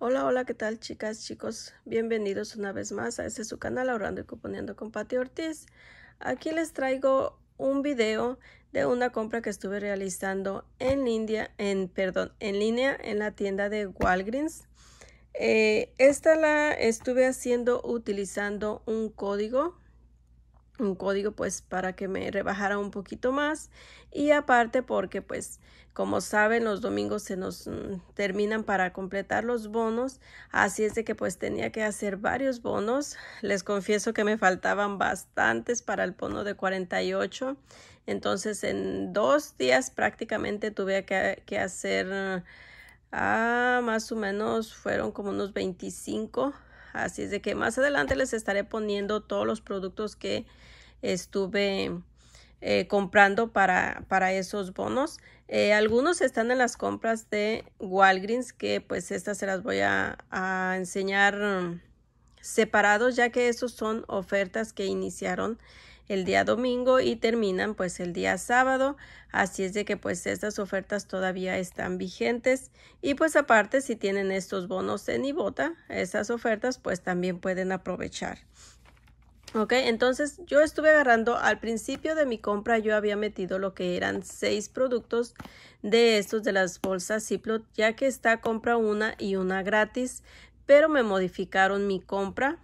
Hola, hola, ¿qué tal chicas, chicos? Bienvenidos una vez más a este su canal Ahorrando y Componiendo con Pati Ortiz. Aquí les traigo un video de una compra que estuve realizando en India, en, perdón, en línea en la tienda de Walgreens. Eh, esta la estuve haciendo utilizando un código un código pues para que me rebajara un poquito más y aparte porque pues como saben los domingos se nos mm, terminan para completar los bonos así es de que pues tenía que hacer varios bonos les confieso que me faltaban bastantes para el bono de 48 entonces en dos días prácticamente tuve que, hacer ah, más o menos fueron como unos 25 Así es de que más adelante les estaré poniendo todos los productos que estuve eh, comprando para, para, esos bonos. Eh, algunos están en las compras de Walgreens que pues estas se las voy a, enseñar mm, separados ya que esos son ofertas que iniciaron el día domingo y terminan pues el día sábado. Así es de que pues estas ofertas todavía están vigentes y pues aparte si tienen estos bonos en Ibota, esas ofertas pues también pueden aprovechar. Ok, entonces yo estuve agarrando al principio de mi compra, yo había metido lo que eran seis productos de estos de las bolsas Ziploc, ya que está compra una y una gratis, pero me modificaron mi compra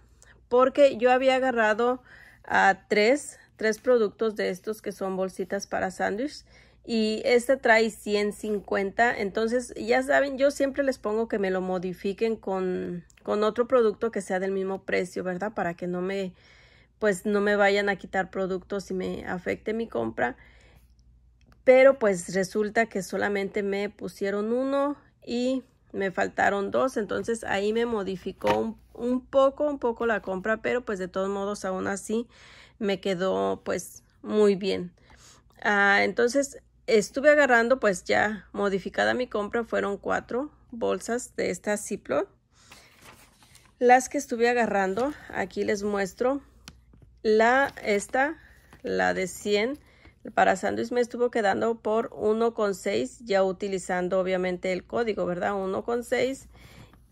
porque yo había agarrado a tres, tres productos de estos que son bolsitas para sándwich y este trae 150 entonces ya saben yo siempre les pongo que me lo modifiquen con, con otro producto que sea del mismo precio verdad para que no me pues no me vayan a quitar productos y me afecte mi compra pero pues resulta que solamente me pusieron uno y me faltaron dos entonces ahí me modificó un, poco un poco la compra pero pues de todos modos aún así me quedó pues muy bien ah, entonces estuve agarrando pues ya modificada mi compra fueron cuatro bolsas de esta Ziploc las que estuve agarrando aquí les muestro la esta la de 100 para sándwich me estuvo quedando por 1,6 ya utilizando obviamente el código, ¿verdad? 1,6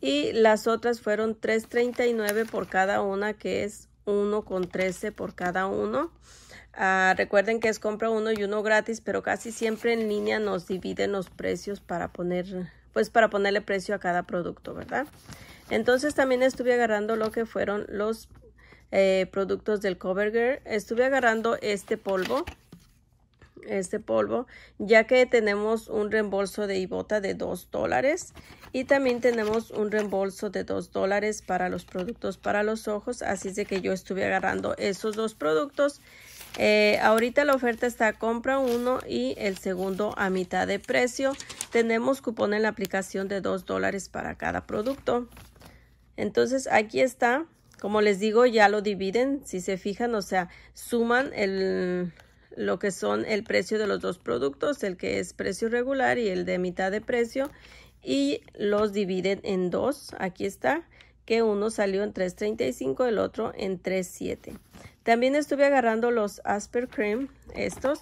y las otras fueron 3.39 por cada una que es 1,13 por cada uno. Ah, recuerden que es compra uno y uno gratis, pero casi siempre en línea nos dividen los precios para poner, pues para ponerle precio a cada producto, ¿verdad? Entonces también estuve agarrando lo que fueron los eh, productos del Covergirl. Estuve agarrando este polvo este polvo ya que tenemos un reembolso de Ibota de 2 dólares y también tenemos un reembolso de 2 dólares para los productos para los ojos así es de que yo estuve agarrando esos dos productos eh, ahorita la oferta está compra uno y el segundo a mitad de precio tenemos cupón en la aplicación de 2 dólares para cada producto entonces aquí está como les digo, ya lo dividen, si se fijan, o sea, suman el, lo que son el precio de los dos productos, el que es precio regular y el de mitad de precio, y los dividen en dos. Aquí está que uno salió en 3.35, el otro en 3.7. También estuve agarrando los Asper Cream, estos,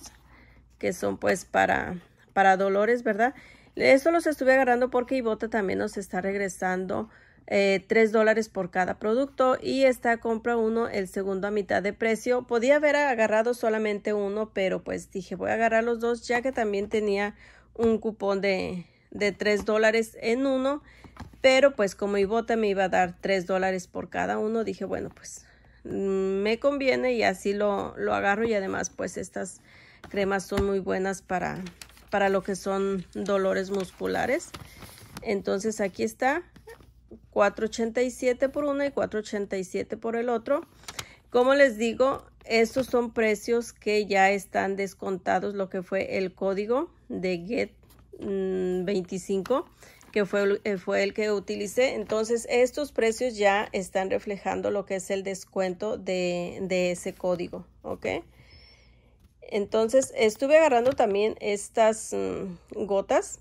que son pues para, para dolores, ¿verdad? Esto los estuve agarrando porque Ibota también nos está regresando 3 eh, dólares por cada producto y esta compra uno, el segundo a mitad de precio. Podía haber agarrado solamente uno, pero pues dije voy a agarrar los dos ya que también tenía un cupón de, de 3 dólares en uno, pero pues como Ibota me iba a dar 3 dólares por cada uno, dije bueno pues mm, me conviene y así lo, lo agarro y además pues estas cremas son muy buenas para, para lo que son dolores musculares. Entonces aquí está, 487 por una y 487 por el otro. Como les digo, estos son precios que ya están descontados lo que fue el código de GET 25 mm, que fue, eh, fue el que utilicé. Entonces, estos precios ya están reflejando lo que es el descuento de, ese código, ¿ok? Entonces, estuve agarrando también estas mm, gotas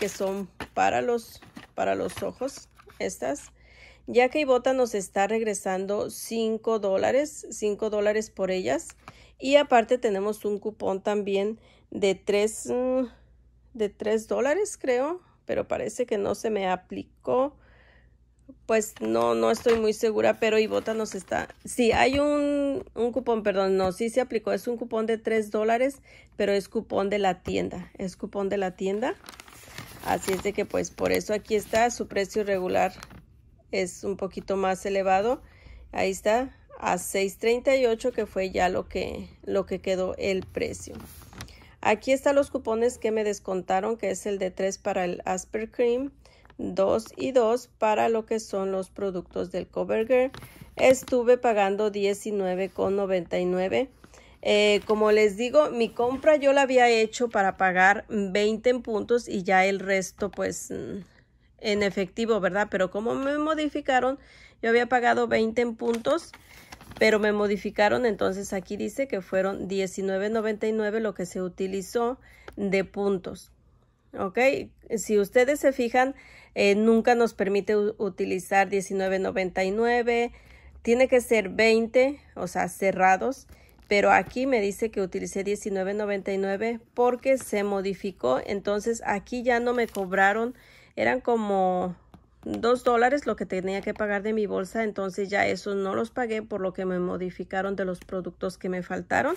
que son para los, para los ojos estas, ya que Ibota nos está regresando 5 dólares, 5 dólares por ellas. Y aparte tenemos un cupón también de 3, mm, de 3 dólares, creo, pero parece que no se me aplicó. Pues no, no estoy muy segura, pero Ibota nos está... Sí, hay un, un cupón, perdón, no, sí se aplicó. Es un cupón de 3 dólares, pero es cupón de la tienda. Es cupón de la tienda. Así es de que pues por eso aquí está, su precio regular es un poquito más elevado. Ahí está, a 6.38 que fue ya lo que, lo que quedó el precio. Aquí están los cupones que me descontaron, que es el de 3 para el Asper Cream, 2 y 2 para lo que son los productos del Covergirl. Estuve pagando $19.99 eh, como les digo, mi compra yo la había hecho para pagar 20 en puntos y ya el resto pues mm, en efectivo, ¿verdad? Pero como me modificaron, yo había pagado 20 en puntos, pero me modificaron, entonces aquí dice que fueron 19.99 lo que se utilizó de puntos. ¿ok? Si ustedes se fijan, eh, nunca nos permite utilizar 19.99, tiene que ser 20, o sea, cerrados pero aquí me dice que utilicé 19.99 porque se modificó entonces aquí ya no me cobraron eran como $2 dólares lo que tenía que pagar de mi bolsa entonces ya eso no los pagué por lo que me modificaron de los productos que me faltaron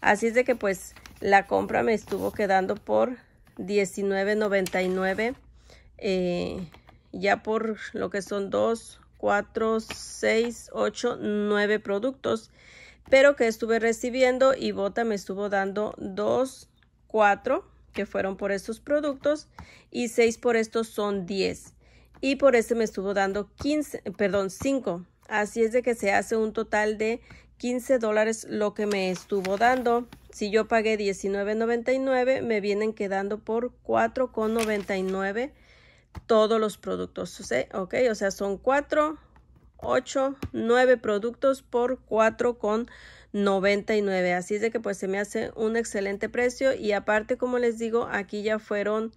así es de que pues la compra me estuvo quedando por 19.99 eh, ya por lo que son 2, 4, 6, 8, 9 productos pero que estuve recibiendo y Bota me estuvo dando 2, 4 que fueron por estos productos y 6 por estos son 10 y por este me estuvo dando 15, perdón, 5. Así es de que se hace un total de 15 dólares lo que me estuvo dando. Si yo pagué $19.99, me vienen quedando por 4.99 todos los productos, ¿ok? O sea, son 4 8, 9 productos por 4,99. Así es de que pues se me hace un excelente precio y aparte como les digo aquí ya fueron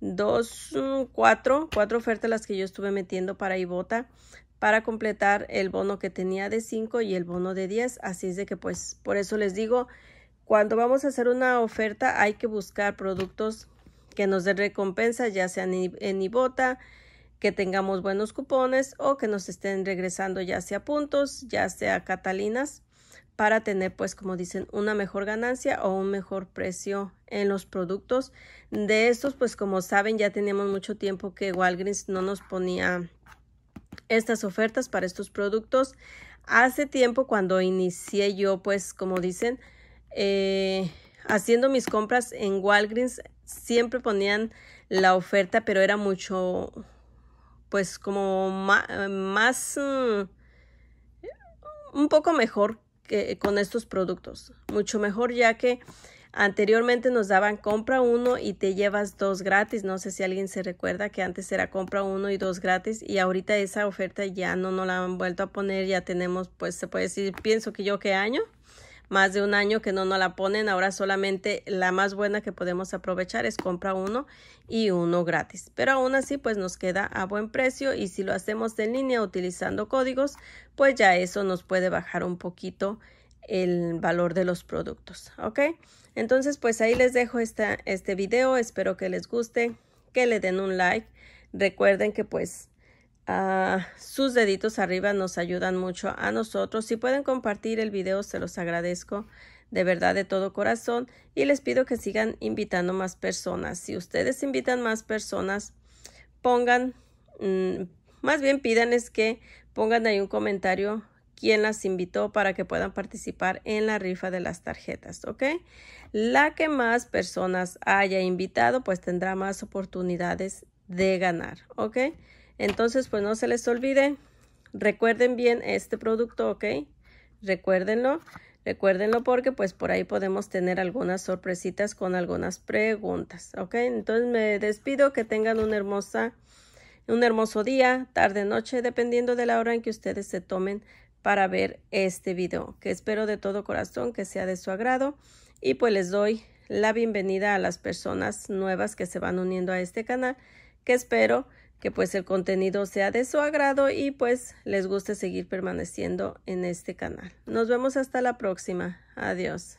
dos, mm, cuatro, cuatro ofertas las que yo estuve metiendo para Ibota para completar el bono que tenía de 5 y el bono de 10. Así es de que pues por eso les digo, cuando vamos a hacer una oferta hay que buscar productos que nos den recompensa, ya sea en Ibota, que tengamos buenos cupones o que nos estén regresando ya sea puntos, ya sea catalinas, para tener pues como dicen una mejor ganancia o un mejor precio en los productos. De estos pues como saben ya tenemos mucho tiempo que Walgreens no nos ponía estas ofertas para estos productos. Hace tiempo cuando inicié yo pues como dicen eh, haciendo mis compras en Walgreens siempre ponían la oferta pero era mucho pues como eh, más, mm, un poco mejor que con estos productos, mucho mejor ya que anteriormente nos daban compra uno y te llevas dos gratis, no sé si alguien se recuerda que antes era compra uno y dos gratis y ahorita esa oferta ya no nos la han vuelto a poner, ya tenemos pues se puede decir, pienso que yo qué año más de un año que no nos la ponen. Ahora solamente la más buena que podemos aprovechar es compra uno y uno gratis. Pero aún así pues nos queda a buen precio y si lo hacemos en línea utilizando códigos pues ya eso nos puede bajar un poquito el valor de los productos. Ok, entonces pues ahí les dejo esta, este video. Espero que les guste, que le den un like. Recuerden que pues Ah, sus deditos arriba nos ayudan mucho a nosotros. Si pueden compartir el video, se los agradezco de verdad de todo corazón y les pido que sigan invitando más personas. Si ustedes invitan más personas, pongan, mm, más bien pídanles que pongan ahí un comentario quién las invitó para que puedan participar en la rifa de las tarjetas, ¿ok? La que más personas haya invitado, pues tendrá más oportunidades de ganar, ¿ok? Entonces, pues no se les olvide. Recuerden bien este producto, ¿ok? Recuérdenlo. Recuérdenlo porque pues por ahí podemos tener algunas sorpresitas con algunas preguntas, ¿ok? Entonces me despido, que tengan una hermosa, un hermoso día, tarde, noche, dependiendo de la hora en que ustedes se tomen para ver este video, que espero de todo corazón que sea de su agrado y pues les doy la bienvenida a las personas nuevas que se van uniendo a este canal, que espero que pues el contenido sea de su agrado y pues les guste seguir permaneciendo en este canal. Nos vemos hasta la próxima. Adiós.